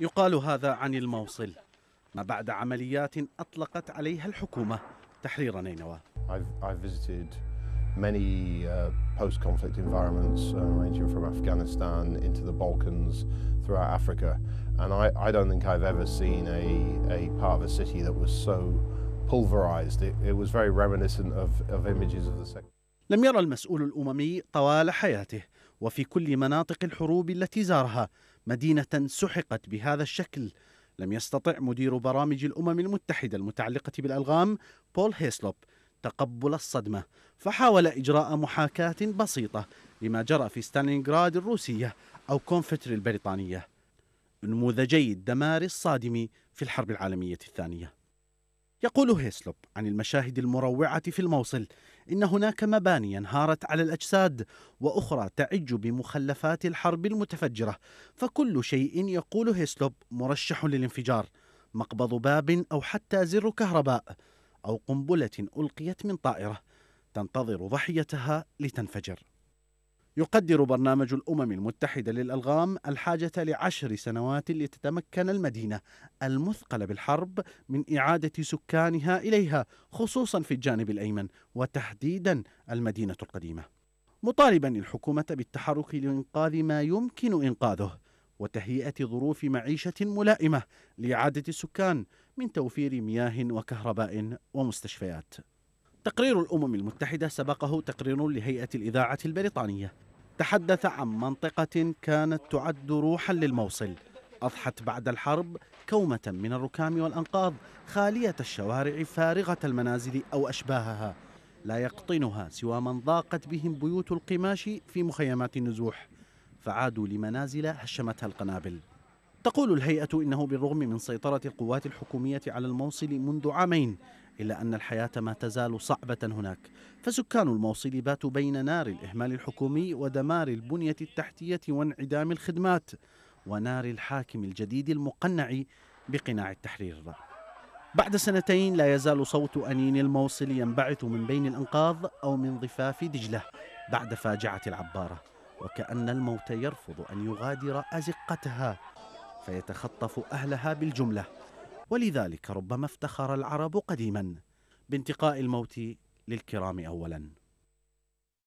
يقال هذا عن الموصل ما بعد عمليات أطلقت عليها الحكومة تحرير نينوى many uh, post-conflict environments uh, ranging from Afghanistan into the Balkans throughout Africa and I, I don't think I've ever seen a, a part of a city that was so pulverized it, it was very reminiscent of, of images of the second لم يرى المسؤول الأممي طوال حياته وفي كل مناطق الحروب التي زارها مدينة سحقت بهذا الشكل لم يستطع مدير برامج الأمم المتحدة المتعلقة بالألغام بول هيسلوب تقبل الصدمة فحاول إجراء محاكاة بسيطة لما جرى في ستالينغراد الروسية أو كونفتر البريطانية نموذجي الدمار الصادم في الحرب العالمية الثانية يقول هيسلوب عن المشاهد المروعة في الموصل إن هناك مباني انهارت على الأجساد وأخرى تعج بمخلفات الحرب المتفجرة فكل شيء يقول هيسلوب مرشح للانفجار مقبض باب أو حتى زر كهرباء أو قنبلة ألقيت من طائرة تنتظر ضحيتها لتنفجر يقدر برنامج الأمم المتحدة للألغام الحاجة لعشر سنوات لتتمكن المدينة المثقلة بالحرب من إعادة سكانها إليها خصوصا في الجانب الأيمن وتحديدا المدينة القديمة مطالبا الحكومة بالتحرك لإنقاذ ما يمكن إنقاذه وتهيئة ظروف معيشة ملائمة لإعادة السكان من توفير مياه وكهرباء ومستشفيات تقرير الأمم المتحدة سبقه تقرير لهيئة الإذاعة البريطانية تحدث عن منطقة كانت تعد روحا للموصل أضحت بعد الحرب كومة من الركام والأنقاض خالية الشوارع فارغة المنازل أو أشباهها لا يقطنها سوى من ضاقت بهم بيوت القماش في مخيمات النزوح فعادوا لمنازل هشمتها القنابل تقول الهيئة إنه بالرغم من سيطرة القوات الحكومية على الموصل منذ عامين إلا أن الحياة ما تزال صعبة هناك فسكان الموصل باتوا بين نار الإهمال الحكومي ودمار البنية التحتية وانعدام الخدمات ونار الحاكم الجديد المقنع بقناع التحرير بعد سنتين لا يزال صوت أنين الموصل ينبعث من بين الأنقاض أو من ضفاف دجلة بعد فاجعة العبارة وكأن الموت يرفض أن يغادر أزقتها فيتخطف أهلها بالجملة ولذلك ربما افتخر العرب قديما بانتقاء الموت للكرام اولا